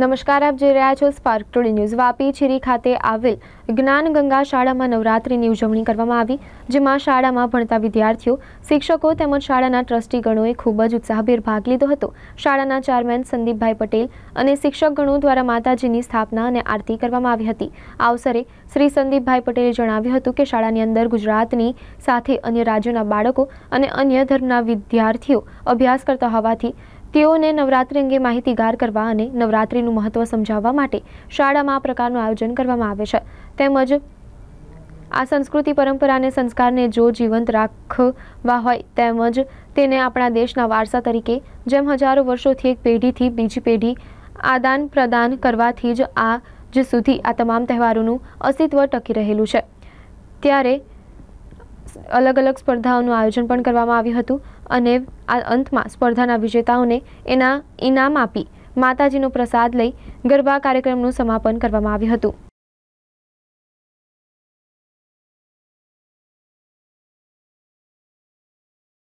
નમસ્કાર આપ જોઈ રહ્યા છો Spark Today News Vapi Chhiri ખાતે આવેલ જ્ઞાન ગંગા શાળામાં નવરાત્રિની ઉજવણી કરવામાં આવી જેમાં શાળામાં ભણતા વિદ્યાર્થીઓ શિક્ષકો તેમજ શાળાના ટ્રસ્ટીગણોએ ખૂબ જ ઉત્સાહભેર ભાગ લીધો હતો શાળાના ચારમેન સંદીપભાઈ પટેલ અને શિક્ષકગણો દ્વારા માતાજીની સ્થાપના અને આરતી કરવામાં આવી હતી આ અવસરે શ્રી સંદીપભાઈ પટેલે જણાવ્યું હતું કે શાળાની અંદર ગુજરાતની સાથે અન્ય રાજ્યોના બાળકો અને અન્ય ધર્મના વિદ્યાર્થીઓ અભ્યાસ કરતા હોવાથી તેઓને નવરાત્રી અંગે માહિતીગાર કરવા અને નવરાત્રિનું મહત્વ સમજાવવા માટે શાળામાં આ પ્રકારનું આયોજન કરવામાં આવે છે તેમજ આ સંસ્કૃતિ પરંપરાને સંસ્કારને જો જીવંત રાખવા હોય તેમજ તેને આપણા દેશના વારસા તરીકે જેમ હજારો વર્ષોથી એક પેઢીથી બીજી પેઢી આદાન પ્રદાન કરવાથી જ આ જ સુધી આ તમામ તહેવારોનું અસ્તિત્વ ટકી રહેલું છે ત્યારે અલગ અલગ સ્પર્ધાઓનું આયોજન પણ કરવામાં આવ્યું હતું અને આ અંતમાં સ્પર્ધાના વિજેતાઓને એના ઇનામ આપી માતાજીનો પ્રસાદ લઈ ગરબા કાર્યક્રમનું સમાપન કરવામાં આવ્યું હતું